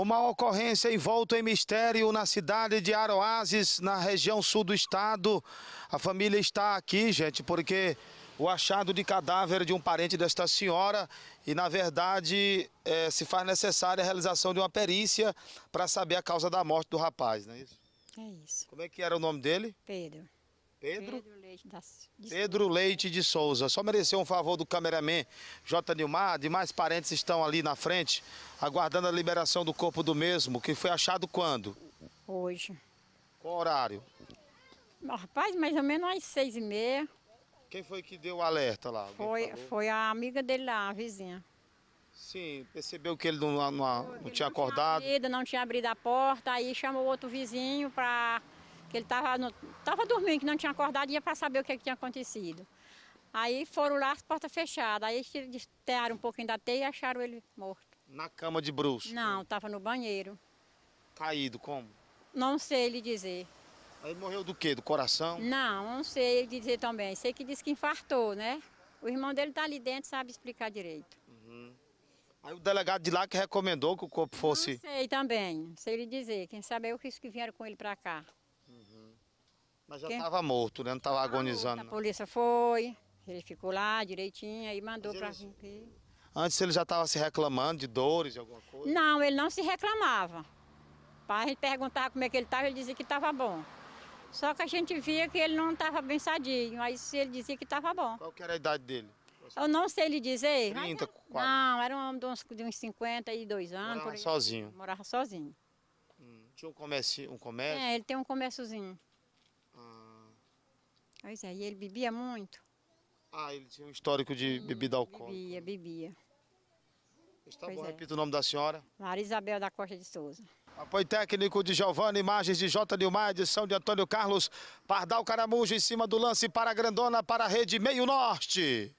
Uma ocorrência envolta em mistério na cidade de Aroazes, na região sul do estado. A família está aqui, gente, porque o achado de cadáver de um parente desta senhora e, na verdade, é, se faz necessária a realização de uma perícia para saber a causa da morte do rapaz, não é isso? É isso. Como é que era o nome dele? Pedro. Pedro? Leite, da... Pedro Leite de Souza. Só mereceu um favor do cameraman J. Nilmar. Demais parentes estão ali na frente, aguardando a liberação do corpo do mesmo, que foi achado quando? Hoje. Qual horário? Rapaz, mais ou menos às seis e meia. Quem foi que deu o alerta lá? Foi, foi a amiga dele lá, a vizinha. Sim, percebeu que ele não, não, não, não tinha acordado? Não tinha, abrido, não tinha abrido a porta, aí chamou outro vizinho para que ele estava tava dormindo, que não tinha acordado, ia para saber o que, é que, tinha acontecido. Aí foram lá, as portas fechadas. Aí tiraram um pouquinho da teia e acharam ele morto. Na cama de bruxo? Não, estava no banheiro. Caído, como? Não sei lhe dizer. Aí morreu do quê? Do coração? Não, não sei lhe dizer também. Sei que disse que infartou, né? O irmão dele está ali dentro, sabe explicar direito. Uhum. Aí o delegado de lá que recomendou que o corpo fosse... Não sei também, não sei lhe dizer. Quem sabe é o que vieram com ele para cá. Mas já estava morto, né? Não estava ah, agonizando. Morto, a polícia foi, ele ficou lá direitinho e mandou para ele... Antes ele já estava se reclamando de dores, de alguma coisa? Não, ele não se reclamava. A gente perguntava como é que ele estava, ele dizia que estava bom. Só que a gente via que ele não estava bem sadinho, aí ele dizia que estava bom. Qual era a idade dele? Eu não sei lhe dizer. 30, 40. É não, era um homem de uns, de uns 52 anos. Morava sozinho? Morava sozinho. Hum, tinha um comércio, um comércio? É, ele tem um comérciozinho. Pois é, e ele bebia muito? Ah, ele tinha um histórico de hum, bebida alcoólica. Bebia, bebia. Está pois bom, é. repita o nome da senhora. Maria Isabel da Costa de Souza. Apoio técnico de Giovana imagens de J. Nilmar, edição de Antônio Carlos. Pardal Caramujo em cima do lance para a Grandona, para a rede Meio Norte.